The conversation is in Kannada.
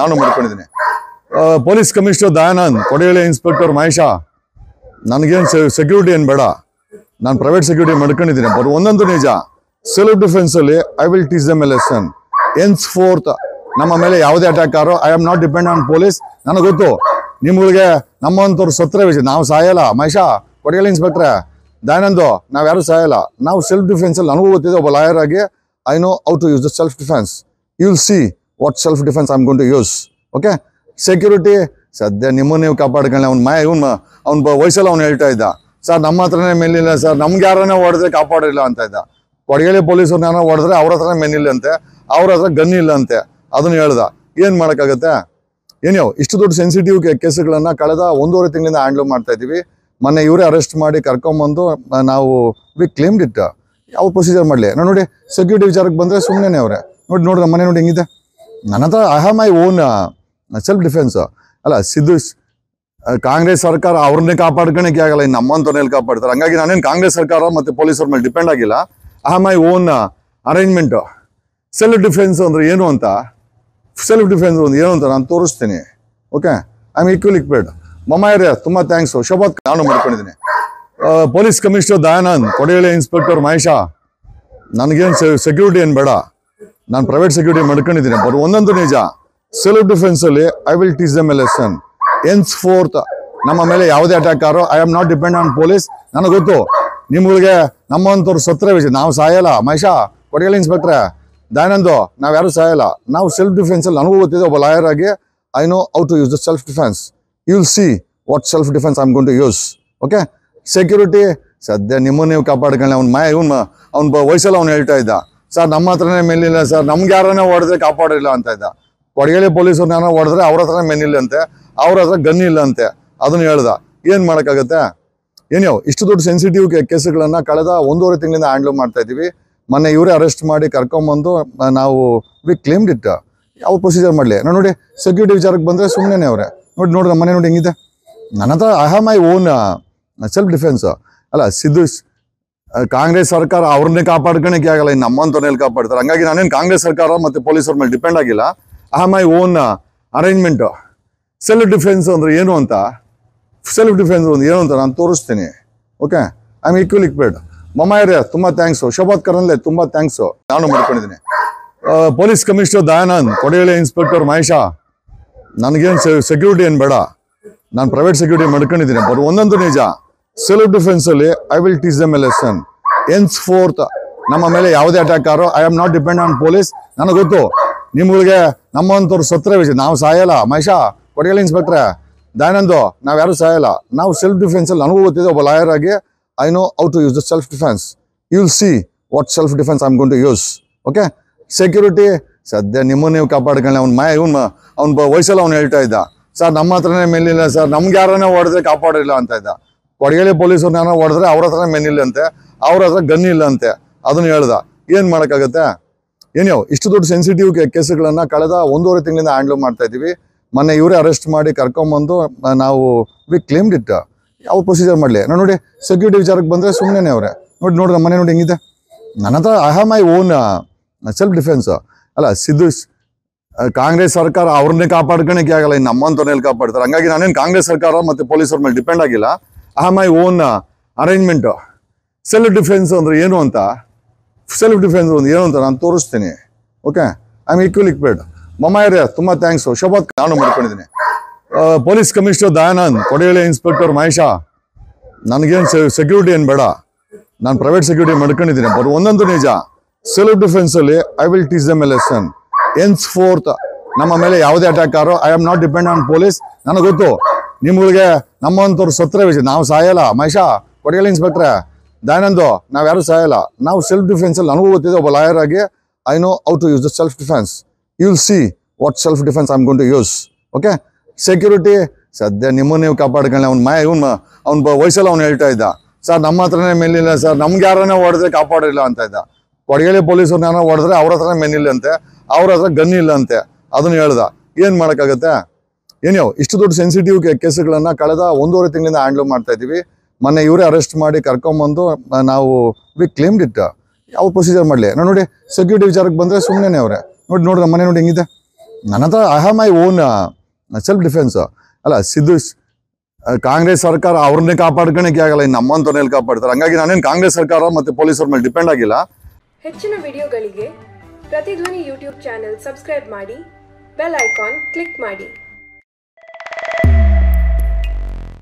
ನಾನು ಮಾಡ್ಕೊಂಡಿದ್ದೀನಿ ಪೊಲೀಸ್ ಕಮಿಷನರ್ ದಯಾನಂದ್ ಕೊಡಗಳಿ ಇನ್ಸ್ಪೆಕ್ಟರ್ ಮಹೇಶ ನನಗೇನು ಸೆಕ್ಯೂರಿಟಿ ಏನು ಬೇಡ ನಾನು ಪ್ರೈವೇಟ್ ಸೆಕ್ಯೂರಿಟಿ ಮಾಡ್ಕೊಂಡಿದ್ದೀನಿ ಬಟ್ ಒಂದೊಂದು ನಿಜ ಸೆಲ್ಫ್ ಡಿಫೆನ್ಸಲ್ಲಿ I will teach them a lesson henceforth ನಮ್ಮ ಮೇಲೆ ಯಾವುದೇ ಅಟ್ಯಾಕ್ ಆರೋ I am not depend on police ನನಗೆ ಗೊತ್ತು ನಿಮ್ಗಳಿಗೆ ನಮ್ಮಂಥವ್ರು ಸತ್ರ ವಿಷಯ ನಾವು ಸಾಯಲ್ಲ ಮಹೇಶ ಕೊಡಗಳಿ ಇನ್ಸ್ಪೆಕ್ಟ್ರೆ ದಯಾನಂದು ನಾವು ಯಾರು ಸಾಯಲ್ಲ ನಾವು ಸೆಲ್ಫ್ ಡಿಫೆನ್ಸಲ್ಲಿ ನನಗೂ ಗೊತ್ತಿದೆ ಒಬ್ಬ ಲಾಯರ್ ಆಗಿ I know out to use the self defence you will see what self defence I am gonna to use okay security ಸದ್ಯ ನಿಮ್ಮನ್ನು ನೀವು ಕಾಪಾಡ್ಕೊಳ್ಳಿ ಅವ್ನ ಮಯ ಇವ್ನು ಅವ್ನ ವಯಸ್ಸಲ್ಲಿ ಅವ್ನು ಹೇಳ್ತಾ ಇದ್ದ ಸರ್ ನಮ್ಮ ಹತ್ರನೇ ಮೆಲ್ಲಿಲ್ಲ ಸರ್ ನಮ್ಗೆ ಯಾರನ್ನೇ ಹೊಡೆದ್ರೆ ಕಾಪಾಡಿಲ್ಲ ಅಂತ ಇದ್ದ ಕೊಡಗೇಲಿ ಪೊಲೀಸರು ನಾನು ಹೊಡೆದ್ರೆ ಅವ್ರ ಹತ್ರನೇ ಅಂತೆ ಅವ್ರ ಹತ್ರ ಗನ್ ಇಲ್ಲಂತೆ ಅದನ್ನ ಹೇಳ್ದ ಏನು ಮಾಡೋಕ್ಕಾಗತ್ತೆ ಏನೋ ಇಷ್ಟು ದೊಡ್ಡ ಸೆನ್ಸಿಟಿವ್ ಕೇಸುಗಳನ್ನು ಕಳೆದ ಒಂದೂವರೆ ತಿಂಗಳಿಂದ ಹ್ಯಾಂಡಲ್ ಮಾಡ್ತಾ ಇದ್ದೀವಿ ಮೊನ್ನೆ ಇವರೇ ಅರೆಸ್ಟ್ ಮಾಡಿ ಕರ್ಕೊಂಬಂದು ನಾವು ವಿ ಕ್ಲೇಮ್ಡ್ ಇಟ್ಟು ಯಾವ ಪ್ರೊಸೀಜರ್ ಮಾಡಲಿ ನೋಡಿ ಸೆಕ್ಯೂರಿಟಿ ವಿಚಾರಕ್ಕೆ ಬಂದರೆ ಸುಮ್ಮನೆ ಅವರೇ ನೋಡಿ ನೋಡ್ರಿ ಮನೆ ನೋಡಿ ಹೆಂಗಿದೆ ನನ್ನ ಹತ್ರ I have my own self defence ಅಲ್ಲ ಸಿದ್ದು ಕಾಂಗ್ರೆಸ್ ಸರ್ಕಾರ ಅವ್ರನ್ನೇ ಕಾಪಾಡ್ಕೊಳಕ್ಕೆ ಆಗಲ್ಲ ಇನ್ನು ನಮ್ಮಂತವ್ರನ್ನೆಲ್ಲಿ ಕಾಪಾಡ್ತಾರೆ ಹಂಗಾಗಿ ನಾನೇನು ಕಾಂಗ್ರೆಸ್ ಸರ್ಕಾರ ಮತ್ತು ಪೊಲೀಸರ ಮೇಲೆ ಡಿಪೆಂಡ್ ಆಗಿಲ್ಲ I have my own arrangement self defence ಅಂದರೆ ಏನು ಅಂತ ಸೆಲ್ಫ್ ಡಿಫೆನ್ಸ್ ಒಂದು ಏನು ಅಂತ ನಾನು ತೋರಿಸ್ತೀನಿ ಓಕೆ ಐ ಆಮ್ ಈಕ್ವಲ್ ಇಕ್ಬೇಡ್ ಮಮ್ಮಾಯರೇ ತುಂಬ ಥ್ಯಾಂಕ್ಸ್ ಶೋಭಾತ್ ನಾನು ಮಾಡ್ಕೊಂಡಿದ್ದೀನಿ ಪೊಲೀಸ್ ಕಮಿಷನರ್ ದಯಾನಂದ್ ಕೊಡಗಳಿ ಇನ್ಸ್ಪೆಕ್ಟರ್ ಮಹೇಶ ನನಗೇನು ಸೆಕ್ಯೂರಿಟಿ ಏನು ಬೇಡ ನಾನು ಪ್ರೈವೇಟ್ ಸೆಕ್ಯೂರಿಟಿ ಮಾಡ್ಕೊಂಡಿದ್ದೀನಿ ಬಟ್ ಒಂದೊಂದು ನಿಜ ಸೆಲ್ಫ್ ಡಿಫೆನ್ಸಲ್ಲಿ I will teach them a lesson henceforth ನಮ್ಮ ಮೇಲೆ ಯಾವುದೇ ಅಟ್ಯಾಕ್ ಆರೋ I am not depend on police ನನಗೆ ಗೊತ್ತು ನಿಮ್ಗಳಿಗೆ ನಮ್ಮಂಥವ್ರು ಸತ್ರ ವಿಷಯ ನಾವು ಸಾಯಲ್ಲ ಮಹಿಷಾ ಕೊಡಗಲ್ ಇನ್ಸ್ಪೆಕ್ಟ್ರೆ ದಯಾನಂದು ನಾವು ಯಾರು ಸಾಯಲ್ಲ ನಾವು ಸೆಲ್ಫ್ ಡಿಫೆನ್ಸಲ್ಲಿ ನನಗೂ ಗೊತ್ತಿದೆ ಒಬ್ಬ ಲಾಯರ್ ಆಗಿ I know out to use the self defence you will see what self defence I am to use okay security ಸದ್ಯ ನಿಮ್ಮನ್ನು ನೀವು ಕಾಪಾಡ್ಕೊಳ್ಳಿ ಅವ್ನ ಮಯ ಇವನು ಅವ್ನು ವಯಸ್ಸಲ್ಲಿ ಅವ್ನು ಹೇಳ್ತಾ ಇದ್ದ ಸರ್ ನಮ್ಮ ಹತ್ರನೇ ಮೆನ್ನಿಲ್ಲ ಸರ್ ನಮ್ಗೆ ಯಾರನ್ನ ಹೊಡೆದ್ರೆ ಕಾಪಾಡಿಲ್ಲ ಅಂತ ಇದ್ದ ಕೊಡಗೇಲಿ ಪೊಲೀಸರು ಹೊಡೆದ್ರೆ ಅವ್ರ ಹತ್ರನೇ ಅಂತೆ ಅವ್ರ ಹತ್ರ ಗನ್ ಅಂತೆ ಅದನ್ನ ಹೇಳ್ದ ಏನು ಮಾಡೋಕ್ಕಾಗತ್ತೆ ಏನೋ ಇಷ್ಟು ದೊಡ್ಡ ಸೆನ್ಸಿಟಿವ್ ಕೇಸುಗಳನ್ನು ಕಳೆದ ಒಂದೂವರೆ ತಿಂಗಳಿಂದ ಹ್ಯಾಂಡ್ಲ್ ಮಾಡ್ತಾ ಇದೀವಿ ಮೊನ್ನೆ ಇವರೇ ಅರೆಸ್ಟ್ ಮಾಡಿ ಕರ್ಕೊಂಬಂದು ನಾವು ವಿ ಕ್ಲೇಮ್ಡ್ ಇಟ್ ಯಾವ ಪ್ರೊಸೀಜರ್ ಮಾಡಲಿ ನಾನು ನೋಡಿ ಸೆಕ್ಯೂರಿಟಿ ವಿಚಾರಕ್ಕೆ ಬಂದರೆ ಸುಮ್ಮನೆ ಅವರೇ ನೋಡಿ ನೋಡಿದ್ರೆ ಮನೆ ನೋಡಿ ಹೆಂಗಿದೆ ನನ್ನ ಹತ್ರ I have my own self defence ಅಲ್ಲ ಸಿದ್ದು ಕಾಂಗ್ರೆಸ್ ಸರ್ಕಾರ ಅವ್ರನ್ನೇ ಕಾಪಾಡ್ಕೊಳಕ್ಕೆ ಆಗಲ್ಲ ಇನ್ನು ನಮ್ಮಂತವ್ರನ್ನೆಲ್ಲಿ ಕಾಪಾಡ್ತಾರೆ ಹಂಗಾಗಿ ನಾನೇನು ಕಾಂಗ್ರೆಸ್ ಸರ್ಕಾರ ಮತ್ತು ಪೊಲೀಸರ ಮೇಲೆ ಡಿಪೆಂಡ್ ಆಗಿಲ್ಲ am I own arrangement self defence ಅಂದರೆ ಏನು ಅಂತ ಸೆಲ್ಫ್ ಡಿಫೆನ್ಸ್ ಒಂದು ಏನು ಅಂತ ನಾನು ತೋರಿಸ್ತೀನಿ ಓಕೆ ಐ ಆಮ್ ಈಕ್ವಲ್ ಇಕ್ಬೇಡ್ ಮಮಾಯರೇ ತುಂಬ ಥ್ಯಾಂಕ್ಸು ಶೋಭಾತ್ ತುಂಬಾ ತುಂಬ ಥ್ಯಾಂಕ್ಸು ನಾನು ಮಾಡ್ಕೊಂಡಿದ್ದೀನಿ ಪೊಲೀಸ್ ಕಮಿಷನರ್ ದಯಾನಂದ್ ಕೊಡಗಳ ಇನ್ಸ್ಪೆಕ್ಟರ್ ಮಹೇಶ ನನಗೇನು ಸೆಕ್ಯೂರಿಟಿ ಏನು ಬೇಡ ನಾನು ಪ್ರೈವೇಟ್ ಸೆಕ್ಯೂರಿಟಿ ಮಾಡ್ಕೊಂಡಿದ್ದೀನಿ ಬರೋ ಒಂದೊಂದು ನಿಜ ಸೆಲ್ಫ್ ಡಿಫೆನ್ಸ್ ಅಲ್ಲಿ I will tease them a lesson henceforth ನಮ್ಮ ಮೇಲೆ ಯಾವುದೇ ಅಟ್ಯಾಕ್ ಆರೋ I am not depend on police ನನಗೆ ಗೊತ್ತು ನಿಮ್ಗಳಿಗೆ ನಮ್ಮಂಥವ್ರು ಸತ್ರ ವಿಷಯ ನಾವು ಸಾಯಲ್ಲ ಮಹಿಷಾ ಕೊಡಗಲ್ ಇನ್ಸ್ಪೆಕ್ಟ್ರೆ ದಯಾನಂದು ನಾವು ಯಾರು ಸಾಯಲ್ಲ ನಾವು ಸೆಲ್ಫ್ ಡಿಫೆನ್ಸ್ ಅಲ್ಲಿ ನನಗೂ ಗೊತ್ತಿದೆ ಒಬ್ಬ ಲಾಯರ್ ಆಗಿ I know how to use the self defence you will see what self defence I am gonna to use okay security ಸದ್ಯ ನಿಮ್ಮನ್ನು ನೀವು ಕಾಪಾಡ್ಕೊಳ್ಳಿ ಅವ್ನು ಮಾಯ ಇವನ್ ಅವ್ನ ವಯಸ್ಸಲ್ಲಿ ಅವ್ನು ಹೇಳ್ತಾ ಇದ್ದ ಸರ್ ನಮ್ಮ ಹತ್ರನೇ ಮೇಲಿಲ್ಲ ಸರ್ ನಮ್ಗೆ ಯಾರನ್ನೇ ಹೊಡೆದ್ರೆ ಕಾಪಾಡಿಲ್ಲ ಅಂತ ಇದ್ದ ಕೊಡಗೇಳಿ ಪೊಲೀಸರನ್ನ ಹೊಡೆದ್ರೆ ಅವ್ರ ಹತ್ರ ಮೆನ್ ಅಂತೆ ಅವ್ರ ಹತ್ರ ಗನ್ ಇಲ್ಲ ಅಂತೆ ಅದನ್ನ ಹೇಳ್ದ ಏನು ಮಾಡೋಕ್ಕಾಗತ್ತೆ ಏನೋ ಇಷ್ಟು ದೊಡ್ಡ ಸೆನ್ಸಿಟಿವ್ ಕೇಸುಗಳನ್ನು ಕಳೆದ ಒಂದೂವರೆ ತಿಂಗಳಿಂದ ಹ್ಯಾಂಡಲ್ ಮಾಡ್ತಾ ಇದ್ದೀವಿ ಮೊನ್ನೆ ಇವರೇ ಅರೆಸ್ಟ್ ಮಾಡಿ ಕರ್ಕೊಂಬಂದು ನಾವು ವಿ ಕ್ಲೇಮ್ಡ್ ಇಟ್ ಯಾವ ಪ್ರೊಸೀಜರ್ ಮಾಡಲಿ ನಾನು ನೋಡಿ ಸೆಕ್ಯೂರಿಟಿ ವಿಚಾರಕ್ಕೆ ಬಂದರೆ ಸುಮ್ಮನೆ ಅವರೇ ನೋಡಿ ನೋಡ್ರಿ ಮನೆ ನೋಡಿ ಹೆಂಗಿದೆ ನನ್ನ ಹತ್ರ I have my own self defence ಅಲ್ಲ ಸಿದ್ದು ಕಾಂಗ್ರೆಸ್ ಸರ್ಕಾರ ಅವ್ರನ್ನೇ ಕಾಪಾಡ್ಕೊಳಕ್ಕೆ ಆಗಲ್ಲ ಇನ್ನು ನಮ್ಮಂತವ್ರನ್ನೆಲ್ಲಿ ಕಾಪಾಡ್ತಾರೆ ಹಂಗಾಗಿ ನಾನೇನು ಕಾಂಗ್ರೆಸ್ ಸರ್ಕಾರ ಮತ್ತು ಪೊಲೀಸರ ಮೇಲೆ ಡಿಪೆಂಡ್ ಆಗಿಲ್ಲ ಆ my own arrangement self defence ಅಂದರೆ ಏನು ಅಂತ ಸೆಲ್ಫ್ ಡಿಫೆನ್ಸ್ ಒಂದು ಏನು ಅಂತ ನಾನು ತೋರಿಸ್ತೀನಿ okay I am equal equipped ಮಮ್ಮಾಯರೇ ತುಂಬ ಥ್ಯಾಂಕ್ಸು ಶೋಭಾತ್ ನಾನು ಮಾಡ್ಕೊಂಡಿದ್ದೀನಿ ಪೊಲೀಸ್ ಕಮಿಷನರ್ ದಯಾನಂದ್ ಕೊಡಗಳಿ ಇನ್ಸ್ಪೆಕ್ಟರ್ ಮಹೇಶ ನನಗೇನು ಸೆಕ್ಯೂರಿಟಿ ಏನು ಬೇಡ ನಾನು ಪ್ರೈವೇಟ್ ಸೆಕ್ಯೂರಿಟಿ ಮಾಡ್ಕೊಂಡಿದ್ದೀನಿ ಬಟ್ ಒಂದೊಂದು ನಿಜ ಸೆಲ್ಫ್ ಡಿಫೆನ್ಸಲ್ಲಿ I will teach them a lesson henceforth ನಮ್ಮ ಮೇಲೆ ಯಾವುದೇ ಅಟ್ಯಾಕ್ ಆರೋ I am not depend on police ನನಗೆ ಗೊತ್ತು ನಿಮ್ಗಳಿಗೆ ನಮ್ಮಂಥವ್ರು ಸತ್ರ ವಿಷಯ ನಾವು ಸಾಯಲ್ಲ ಮಹೇಶ ಕೊಡಗಲ್ ಇನ್ಸ್ಪೆಕ್ಟ್ರೆ ದಯಾನಂದು ನಾವು ಯಾರು ಸಾಯಲ್ಲ ನಾವು ಸೆಲ್ಫ್ ಡಿಫೆನ್ಸಲ್ಲಿ ನನಗೂ ಗೊತ್ತಿದೆ ಒಬ್ಬ ಲಾಯರ್ ಆಗಿ I know how to use the self defence you will see what self defence I'm going to use okay security ಸದ್ಯ ನಿಮ್ಮನ್ನು ನೀವು ಕಾಪಾಡ್ಕೊಳ್ಳಿ ಅವ್ನು ಮಾಯ ಇವನು ಅವ್ನ ವಯಸ್ಸಲ್ಲಿ ಅವ್ನು ಹೇಳ್ತಾ ಇದ್ದ ಸರ್ ನಮ್ಮ ಹತ್ರನೇ ಮೆಲ್ಲಿಲ್ಲ ಸರ್ ನಮ್ಗೆ ಯಾರನ್ನೇ ಹೊಡೆದ್ರೆ ಕಾಪಾಡಿಲ್ಲ ಅಂತ ಇದ್ದ ಕೊಡಗೇಲಿ ಪೊಲೀಸರು ನಾನು ಹೊಡೆದ್ರೆ ಅವ್ರ ಹತ್ರನೇ ಮೆನ್ನಿಲ್ಲಂತೆ ಅವ್ರ ಹತ್ರ ಗನ್ ಇಲ್ಲ ಅಂತೆ ಅದನ್ನು ಹೇಳ್ದ ಏನು ಮಾಡೋಕ್ಕಾಗತ್ತೆ ಏನೋ ಇಷ್ಟು ದೊಡ್ಡ ಸೆನ್ಸಿಟಿವ್ ಕೇಸುಗಳನ್ನು ಕಳೆದ ಒಂದೂವರೆ ತಿಂಗಳಿಂದ ಹ್ಯಾಂಡಲ್ ಮಾಡ್ತಾ ಇದ್ದೀವಿ ಮೊನ್ನೆ ಇವರೇ ಅರೆಸ್ಟ್ ಮಾಡಿ ಕರ್ಕೊಂಬಂದು ನಾವು ವಿ ಕ್ಲೇಮ್ಡ್ ಇಟ್ಟ ಯಾವ ಪ್ರೊಸೀಜರ್ ಮಾಡಲಿ ನಾನು ನೋಡಿ ಸೆಕ್ಯೂರಿಟಿ ವಿಚಾರಕ್ಕೆ ಬಂದರೆ ಸುಮ್ಮನೆ ಅವರೇ ನೋಡಿ ನೋಡಿ ಮನೆ ನೋಡಿ ಹೆಂಗಿದೆ ನನ್ನ ಹತ್ರ I have my own self defence ಅಲ್ಲ ಸಿದ್ದು ಕಾಂಗ್ರೆಸ್ ಸರ್ಕಾರ ಅವ್ರನ್ನೇ ಕಾಪಾಡ್ಕೊಳಕ್ಕೆ ಆಗಲ್ಲ ಇನ್ನು ನಮ್ಮಂತವ್ರನ್ನೆಲ್ಲಿ ಕಾಪಾಡ್ತಾರೆ ಹಂಗಾಗಿ ನಾನೇನು ಕಾಂಗ್ರೆಸ್ ಸರ್ಕಾರ ಮತ್ತು ಪೊಲೀಸರ ಮೇಲೆ ಡಿಪೆಂಡ್ ಆಗಿಲ್ಲ ಹೆಚ್ಚಿನ ವಿಡಿಯೋಗಳಿಗೆ ಪ್ರತಿಧ್ವನಿ ಯೂಟ್ಯೂಬ್ ಚಾನೆಲ್ ಸಬ್ಸ್ಕ್ರೈಬ್ ಮಾಡಿ ಬೆಲ್ ಐಕಾನ್ ಕ್ಲಿಕ್ ಮಾಡಿ